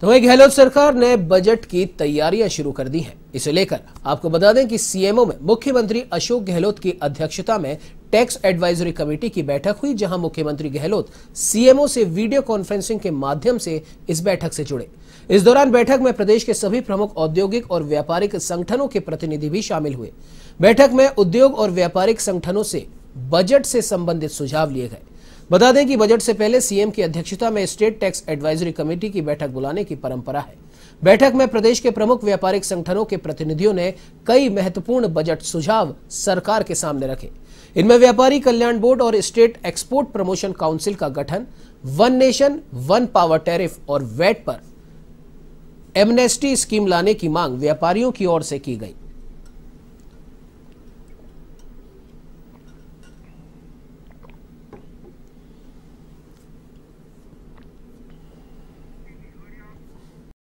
तो वही गहलोत सरकार ने बजट की तैयारियां शुरू कर दी हैं इसे लेकर आपको बता दें कि सीएमओ में मुख्यमंत्री अशोक गहलोत की अध्यक्षता में टैक्स एडवाइजरी कमेटी की बैठक हुई जहां मुख्यमंत्री गहलोत सीएमओ से वीडियो कॉन्फ्रेंसिंग के माध्यम से इस बैठक से जुड़े इस दौरान बैठक में प्रदेश के सभी प्रमुख औद्योगिक और व्यापारिक संगठनों के प्रतिनिधि भी शामिल हुए बैठक में उद्योग और व्यापारिक संगठनों से बजट से संबंधित सुझाव लिए गए बता दें कि बजट से पहले सीएम की अध्यक्षता में स्टेट टैक्स एडवाइजरी कमेटी की बैठक बुलाने की परंपरा है बैठक में प्रदेश के प्रमुख व्यापारिक संगठनों के प्रतिनिधियों ने कई महत्वपूर्ण बजट सुझाव सरकार के सामने रखे इनमें व्यापारी कल्याण बोर्ड और स्टेट एक्सपोर्ट प्रमोशन काउंसिल का गठन one nation one power tariff और वैट पर एमनेस्टी स्कीम लाने की मांग व्यापारियों की ओर से की गई